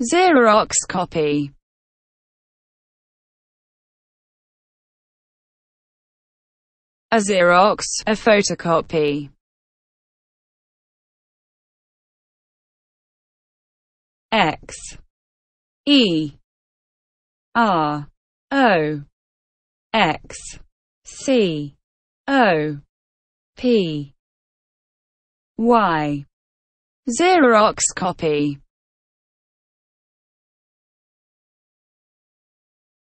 Xerox copy A Xerox, a photocopy X E R O X C O P Y Xerox copy